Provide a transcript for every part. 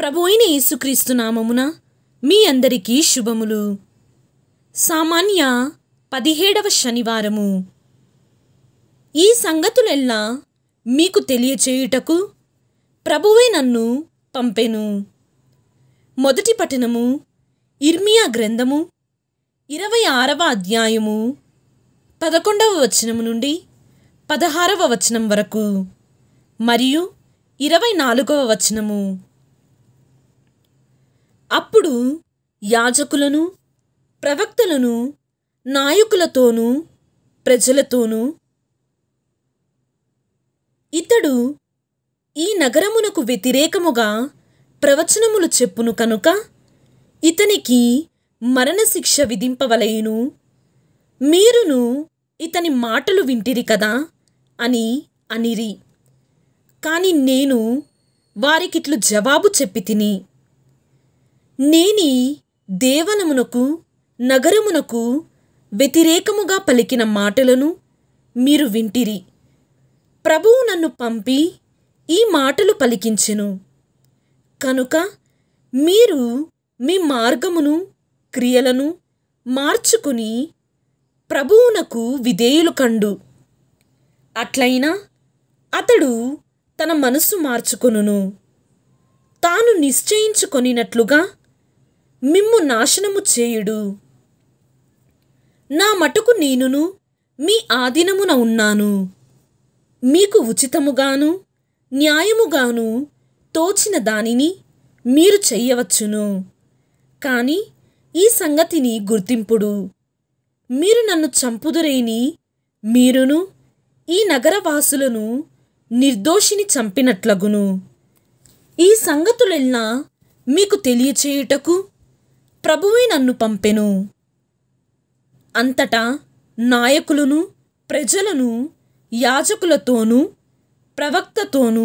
ప్రభు అయిన యేసుక్రీస్తు నామమున మీ అందరికీ శుభములు సామాన్య పదిహేడవ శనివారము ఈ సంగతులెల్లా మీకు తెలియచేయుటకు ప్రభువే నన్ను పంపెను మొదటి పఠనము ఇర్మియా గ్రంథము ఇరవై ఆరవ అధ్యాయము పదకొండవ వచనము నుండి పదహారవ వచనం వరకు మరియు ఇరవై నాలుగవ వచనము అప్పుడు యాజకులను ప్రవక్తలను నాయకులతోనూ ప్రజలతోనూ ఇతడు ఈ నగరమునకు వ్యతిరేకముగా ప్రవచనములు చెప్పును కనుక ఇతనికి మరణశిక్ష విధింపవలయును మీరును ఇతని మాటలు వింటిరి కదా అని అనిరి కాని నేను వారికిట్లు జవాబు చెప్పి తిని నేని దేవనమునకు నగరమునకు వ్యతిరేకముగా పలికిన మాటలను మీరు వింటిరి ప్రభువు నన్ను పంపి ఈ మాటలు పలికించెను కనుక మీరు మీ మార్గమును క్రియలను మార్చుకుని ప్రభువునకు విధేయులు కండు అట్లయినా అతడు తన మనసు మార్చుకొనును తాను నిశ్చయించుకొనినట్లుగా మిమ్ము నాశనము చేయుడు నా మటుకు నేనును మీ ఆధీనమున ఉన్నాను మీకు ఉచితముగాను న్యాయముగాను తోచిన దానిని మీరు చెయ్యవచ్చును కానీ ఈ సంగతిని గుర్తింపుడు మీరు నన్ను చంపుదురేని మీరును ఈ నగరవాసులను నిర్దోషిని చంపినట్లగును ఈ సంగతులెల్లా మీకు తెలియచేయుటకు ప్రభువే నన్ను పంపెను అంతటా నాయకులను ప్రజలను యాజకులతోనూ ప్రవక్తతోనూ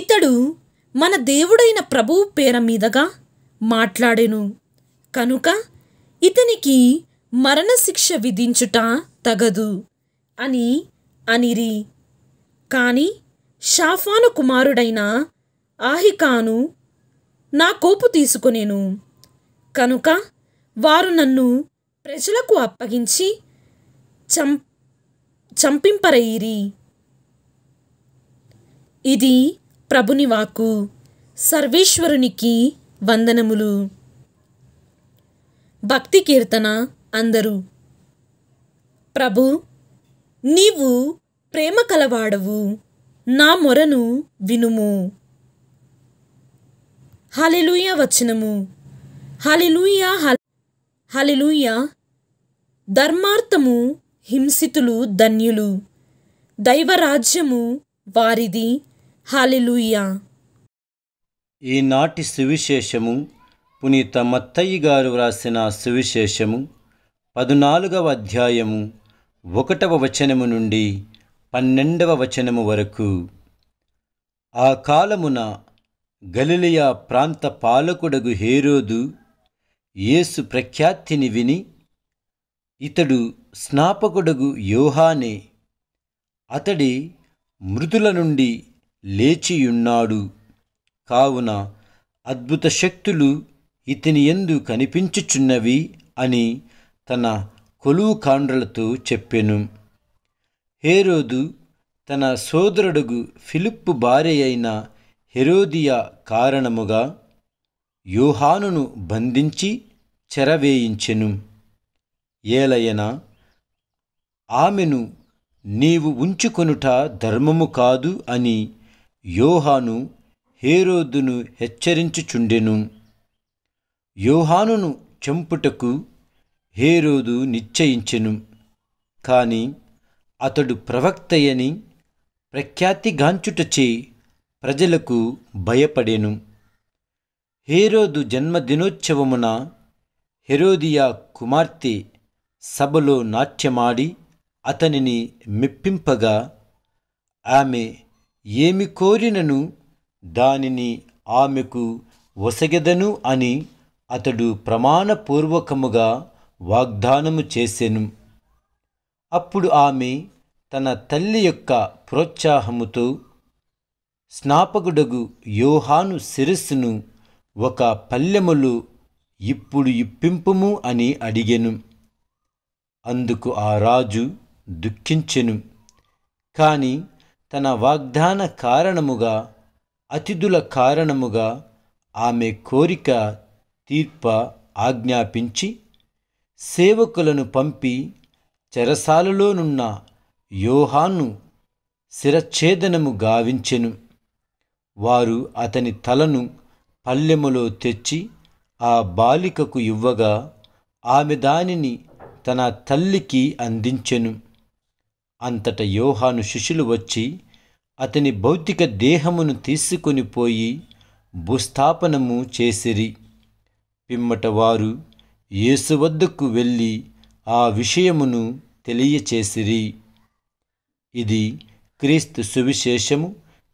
ఇతడు మన దేవుడైన ప్రభువు పేర మీదగా మాట్లాడెను కనుక ఇతనికి మరణశిక్ష విధించుట తగదు అని అనిరి కానీ షాఫాను కుమారుడైన ఆహికాను నా కోపు తీసుకునేను కనుక వారు నన్ను ప్రజలకు అప్పగించి చం చంపింపరయిరి ఇది ప్రభుని వాకు సర్వేశ్వరునికి వందనములు భక్తి కీర్తన అందరూ ప్రభు నీవు ప్రేమ కలవాడవు నా మొరను వినుము హలెలుయ వచనము హలెలుయ హలెలుయ ధర్మార్థము హింసితులు ధన్యులు దైవరాజ్యము వారిది హాలెలుయ ఈనాటి సువిశేషము పునీత మత్తయ్య గారు వ్రాసిన సువిశేషము పదునాలుగవ అధ్యాయము ఒకటవ వచనము నుండి పన్నెండవ వచనము వరకు ఆ కాలమున గలిలియా ప్రాంత పాలకుడగు హేరోదు యేసు ప్రఖ్యాతిని విని ఇతడు స్నాపకుడగు యోహానే అతడి మృతుల నుండి లేచియున్నాడు కావున అద్భుత శక్తులు ఇతని ఎందు కనిపించుచున్నవి అని తన కొలువు కాండ్రలతో చెప్పెను హేరోదు తన సోదరుడుగు ఫిలిప్పు భార్య అయిన హెరోదియ కారణముగా యూహానును బంధించి చెరవేయించెను ఏలయన ఆమెను నీవు ఉంచుకొనుట ధర్మము కాదు అని యోహాను హేరోదును హెచ్చరించుచుండెను యోహానును చంపుటకు హేరోదు నిశ్చయించెను కాని అతడు ప్రవక్తయని ప్రఖ్యాతిగాంచుటచే ప్రజలకు భయపడెను హేరోదు జన్మదినోత్సవమున హెరోదియా కుమార్తె సభలో నాట్యమాడి అతనిని మెప్పింపగా ఆమె ఏమి కోరినను దానిని ఆమెకు వసగెదను అని అతడు ప్రమాణపూర్వకముగా వాగ్దానము చేసెను అప్పుడు ఆమె తన తల్లి యొక్క ప్రోత్సాహముతో స్నాపకుడగు యోహాను శిరస్సును ఒక పల్లెములు ఇప్పుడు ఇప్పింపుము అని అడిగెను అందుకు ఆ రాజు దుఃఖించెను కాని తన వాగ్దాన కారణముగా అతిథుల కారణముగా ఆమె కోరిక తీర్ప ఆజ్ఞాపించి సేవకులను పంపి చెరసాలలోనున్న యోహాను శిరఛేదనము గావించెను వారు అతని తలను పల్లెములో తెచ్చి ఆ బాలికకు ఇవ్వగా ఆమె దానిని తన తల్లికి అందించెను అంతట యోహాను శిష్యులు వచ్చి అతని భౌతిక దేహమును తీసుకొని పోయి భూస్థాపనము చేసిరి పిమ్మట వారు యేసు వద్దకు వెళ్ళి ఆ విషయమును తెలియచేసిరి ఇది క్రీస్తు సువిశేషము